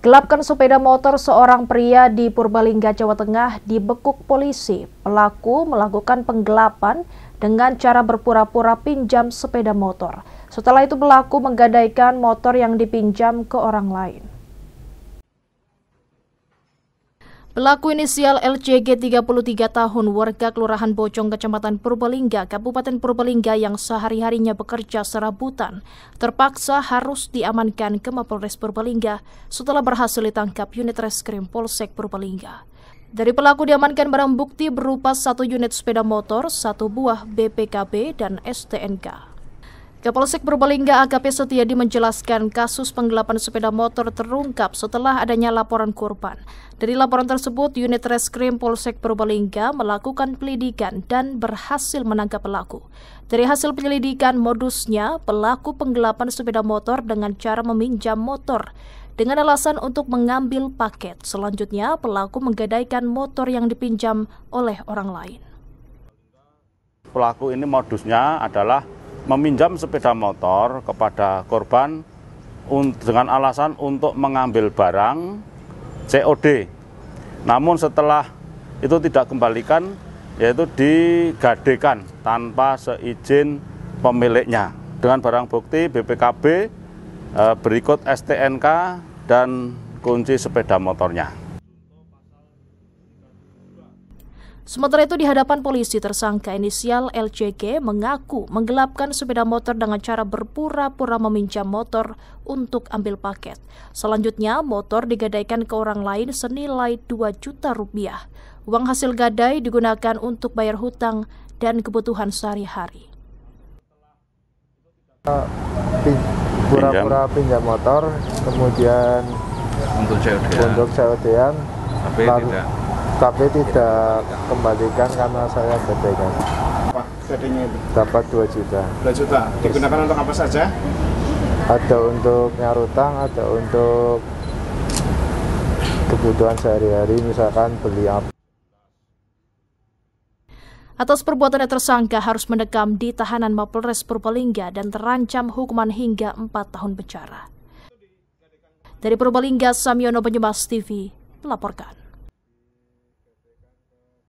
Gelapkan sepeda motor seorang pria di Purbalingga, Jawa Tengah dibekuk polisi. Pelaku melakukan penggelapan dengan cara berpura-pura pinjam sepeda motor. Setelah itu pelaku menggadaikan motor yang dipinjam ke orang lain. Pelaku inisial LCG 33 tahun warga Kelurahan Bocong Kecamatan Purbalingga, Kabupaten Purbalingga yang sehari-harinya bekerja serabutan, terpaksa harus diamankan ke Mapolres Purbalingga setelah berhasil ditangkap unit reskrim Polsek Purbalingga. Dari pelaku diamankan barang bukti berupa satu unit sepeda motor, satu buah BPKB, dan STNK. Kapolsek Purbalingga AKP Setiadi menjelaskan kasus penggelapan sepeda motor terungkap setelah adanya laporan korban. Dari laporan tersebut, unit reskrim Polsek Purbalingga melakukan pelidikan dan berhasil menangkap pelaku. Dari hasil penyelidikan modusnya, pelaku penggelapan sepeda motor dengan cara meminjam motor dengan alasan untuk mengambil paket. Selanjutnya, pelaku menggadaikan motor yang dipinjam oleh orang lain. Pelaku ini modusnya adalah meminjam sepeda motor kepada korban dengan alasan untuk mengambil barang COD. Namun setelah itu tidak kembalikan yaitu digadekan tanpa seizin pemiliknya. Dengan barang bukti BPKB eh, berikut STNK dan kunci sepeda motornya. Sementara itu di hadapan polisi tersangka inisial LCG mengaku menggelapkan sepeda motor dengan cara berpura-pura meminjam motor untuk ambil paket. Selanjutnya motor digadaikan ke orang lain senilai 2 juta rupiah. Uang hasil gadai digunakan untuk bayar hutang dan kebutuhan sehari-hari. Pura-pura pinjam motor, kemudian untuk COD-an, tapi lalu, tapi tidak kembalikan karena saya BPK. Dapat 2 juta. 2 juta. Digunakan untuk apa saja? Ada untuk nyarutang, ada untuk kebutuhan sehari-hari, misalkan beli apa. Atas perbuatannya tersangka harus mendekam di tahanan Mapolres Purbalingga dan terancam hukuman hingga 4 tahun penjara. Dari Purbalingga, Samyono Penyemas TV melaporkan.